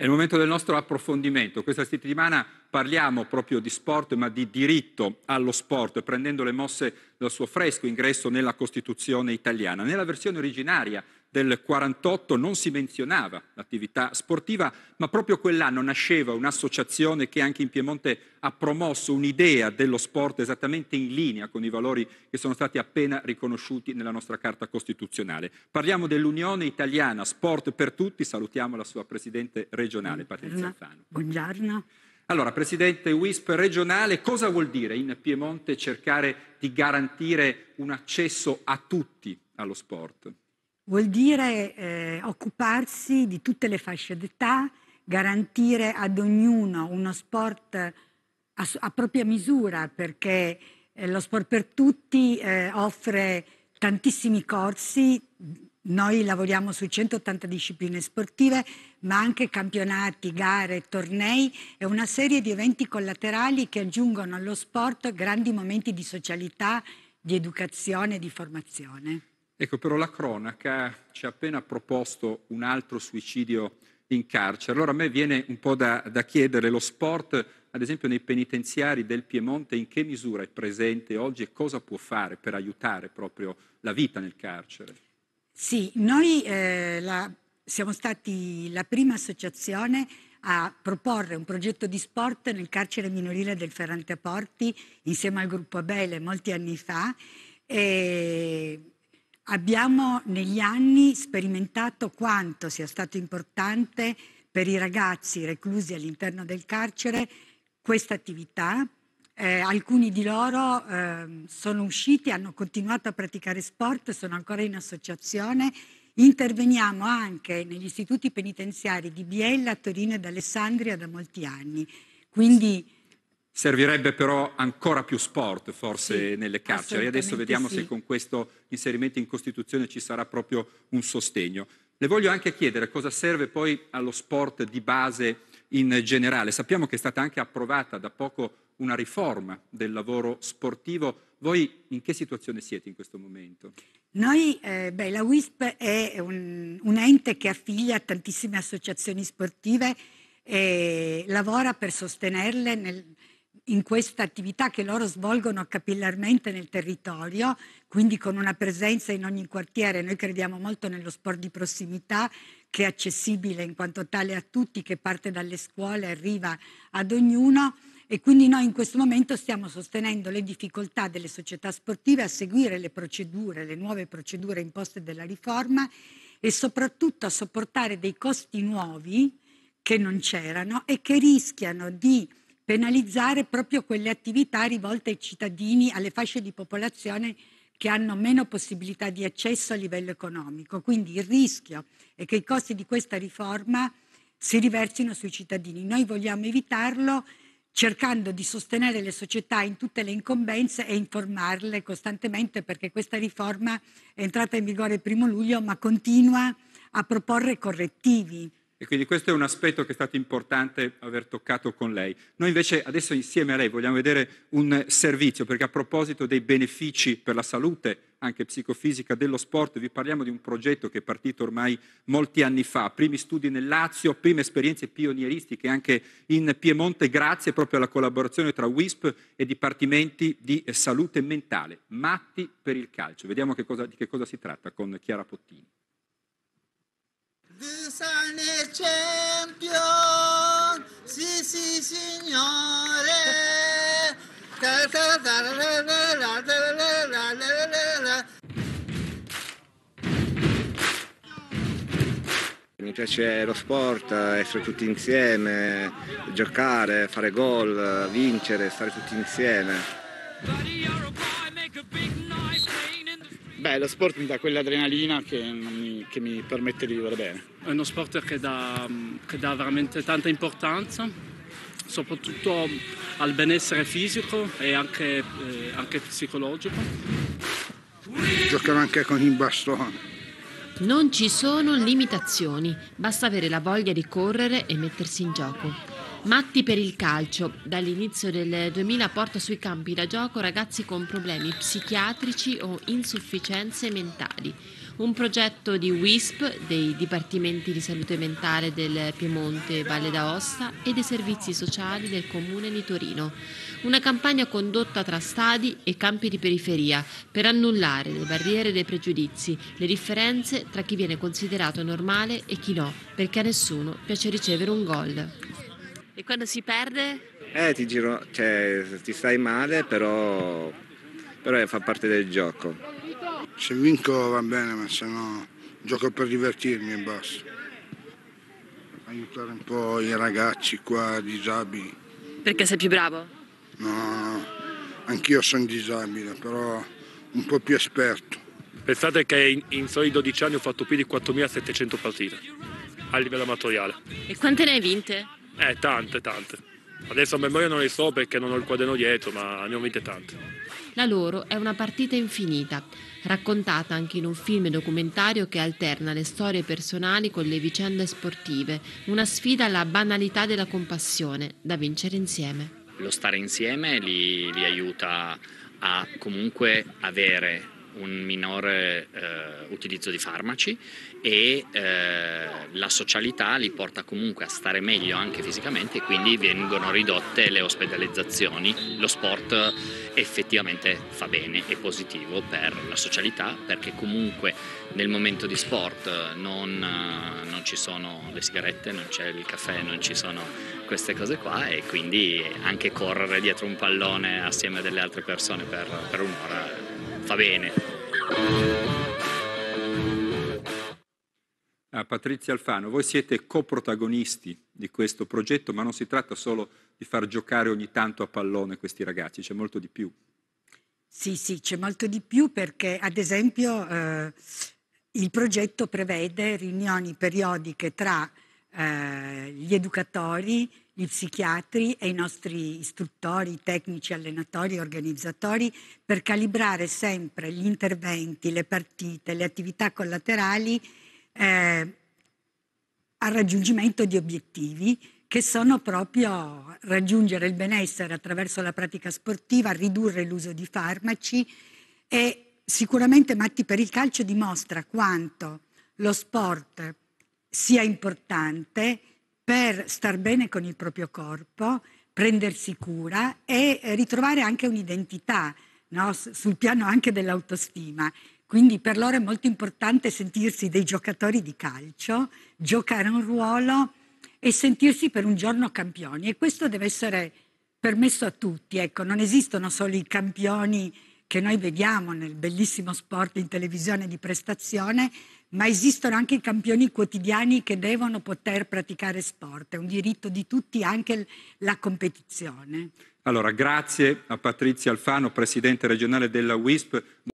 È il momento del nostro approfondimento. Questa settimana parliamo proprio di sport, ma di diritto allo sport, prendendo le mosse dal suo fresco ingresso nella Costituzione italiana. Nella versione originaria del 48 non si menzionava l'attività sportiva, ma proprio quell'anno nasceva un'associazione che anche in Piemonte ha promosso un'idea dello sport esattamente in linea con i valori che sono stati appena riconosciuti nella nostra Carta Costituzionale. Parliamo dell'Unione Italiana Sport per Tutti, salutiamo la sua Presidente regionale Patrizia Alfano. Buongiorno. Allora, Presidente WISP regionale, cosa vuol dire in Piemonte cercare di garantire un accesso a tutti allo sport? Vuol dire eh, occuparsi di tutte le fasce d'età, garantire ad ognuno uno sport a, a propria misura, perché eh, lo sport per tutti eh, offre tantissimi corsi, noi lavoriamo su 180 discipline sportive, ma anche campionati, gare, tornei e una serie di eventi collaterali che aggiungono allo sport grandi momenti di socialità, di educazione e di formazione. Ecco, però la cronaca ci ha appena proposto un altro suicidio in carcere. Allora a me viene un po' da, da chiedere lo sport, ad esempio nei penitenziari del Piemonte, in che misura è presente oggi e cosa può fare per aiutare proprio la vita nel carcere? Sì, noi eh, la, siamo stati la prima associazione a proporre un progetto di sport nel carcere minorile del Ferrante Porti insieme al gruppo Abele molti anni fa. E Abbiamo negli anni sperimentato quanto sia stato importante per i ragazzi reclusi all'interno del carcere questa attività. Eh, alcuni di loro eh, sono usciti, hanno continuato a praticare sport, sono ancora in associazione. Interveniamo anche negli istituti penitenziari di Biella, Torino ed Alessandria da molti anni. Quindi Servirebbe però ancora più sport forse sì, nelle carceri. Adesso vediamo sì. se con questo inserimento in Costituzione ci sarà proprio un sostegno. Le voglio anche chiedere cosa serve poi allo sport di base in generale. Sappiamo che è stata anche approvata da poco una riforma del lavoro sportivo. Voi in che situazione siete in questo momento? Noi, eh, beh, la WISP è un, un ente che affiglia tantissime associazioni sportive e lavora per sostenerle nel, in questa attività che loro svolgono capillarmente nel territorio, quindi con una presenza in ogni quartiere. Noi crediamo molto nello sport di prossimità che è accessibile in quanto tale a tutti, che parte dalle scuole e arriva ad ognuno. E quindi noi in questo momento stiamo sostenendo le difficoltà delle società sportive a seguire le procedure, le nuove procedure imposte dalla riforma e soprattutto a sopportare dei costi nuovi che non c'erano e che rischiano di penalizzare proprio quelle attività rivolte ai cittadini, alle fasce di popolazione che hanno meno possibilità di accesso a livello economico. Quindi il rischio è che i costi di questa riforma si riversino sui cittadini. Noi vogliamo evitarlo cercando di sostenere le società in tutte le incombenze e informarle costantemente perché questa riforma è entrata in vigore il primo luglio ma continua a proporre correttivi e quindi questo è un aspetto che è stato importante aver toccato con lei. Noi invece adesso insieme a lei vogliamo vedere un servizio, perché a proposito dei benefici per la salute, anche psicofisica, dello sport, vi parliamo di un progetto che è partito ormai molti anni fa, primi studi nel Lazio, prime esperienze pionieristiche anche in Piemonte, grazie proprio alla collaborazione tra WISP e dipartimenti di salute mentale, matti per il calcio. Vediamo che cosa, di che cosa si tratta con Chiara Pottini. Disane champion, sì sì signore. Mi piace lo sport, essere tutti insieme, giocare, fare gol, vincere, stare tutti insieme. Beh, lo sport mi dà quell'adrenalina che mi, che mi permette di vivere bene. È uno sport che dà, che dà veramente tanta importanza, soprattutto al benessere fisico e anche, eh, anche psicologico. Giocano anche con il bastone. Non ci sono limitazioni, basta avere la voglia di correre e mettersi in gioco. Matti per il calcio. Dall'inizio del 2000 porta sui campi da gioco ragazzi con problemi psichiatrici o insufficienze mentali. Un progetto di WISP, dei Dipartimenti di Salute Mentale del Piemonte Valle d'Aosta e dei servizi sociali del Comune di Torino. Una campagna condotta tra stadi e campi di periferia per annullare le barriere dei pregiudizi, le differenze tra chi viene considerato normale e chi no, perché a nessuno piace ricevere un gol. E quando si perde? Eh, ti giro, cioè, ti stai male, però, però fa parte del gioco. Se vinco va bene, ma se no gioco per divertirmi e basta. Aiutare un po' i ragazzi qua, disabili. Perché sei più bravo? No, anch'io sono disabile, però un po' più esperto. Pensate che in, in soli 12 anni ho fatto più di 4.700 partite a livello amatoriale. E quante ne hai vinte? Eh, tante, tante. Adesso a memoria non le so perché non ho il quaderno dietro, ma ne ho vinte tante. La loro è una partita infinita, raccontata anche in un film documentario che alterna le storie personali con le vicende sportive, una sfida alla banalità della compassione, da vincere insieme. Lo stare insieme li, li aiuta a comunque avere un minore eh, utilizzo di farmaci e eh, la socialità li porta comunque a stare meglio anche fisicamente e quindi vengono ridotte le ospedalizzazioni. Lo sport effettivamente fa bene, è positivo per la socialità perché comunque nel momento di sport non, eh, non ci sono le sigarette, non c'è il caffè, non ci sono queste cose qua e quindi anche correre dietro un pallone assieme a delle altre persone per, per un'ora fa bene. A ah, Patrizia Alfano, voi siete coprotagonisti di questo progetto, ma non si tratta solo di far giocare ogni tanto a pallone questi ragazzi, c'è molto di più. Sì, sì, c'è molto di più perché ad esempio eh, il progetto prevede riunioni periodiche tra eh, gli educatori, gli psichiatri e i nostri istruttori, tecnici, allenatori, organizzatori per calibrare sempre gli interventi, le partite, le attività collaterali eh, al raggiungimento di obiettivi che sono proprio raggiungere il benessere attraverso la pratica sportiva, ridurre l'uso di farmaci e sicuramente Matti per il calcio dimostra quanto lo sport sia importante per star bene con il proprio corpo, prendersi cura e ritrovare anche un'identità no? sul piano anche dell'autostima. Quindi per loro è molto importante sentirsi dei giocatori di calcio, giocare un ruolo e sentirsi per un giorno campioni. E questo deve essere permesso a tutti. Ecco, non esistono solo i campioni che noi vediamo nel bellissimo sport in televisione di prestazione, ma esistono anche i campioni quotidiani che devono poter praticare sport, è un diritto di tutti anche la competizione. Allora, grazie a Patrizia Alfano, Presidente regionale della WISP.